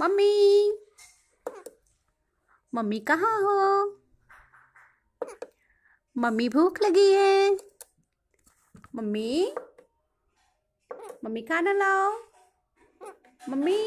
mummy mummy कहाँ हो mummy भूख लगी है मम्मी मम्मी खाना लाओ मम्मी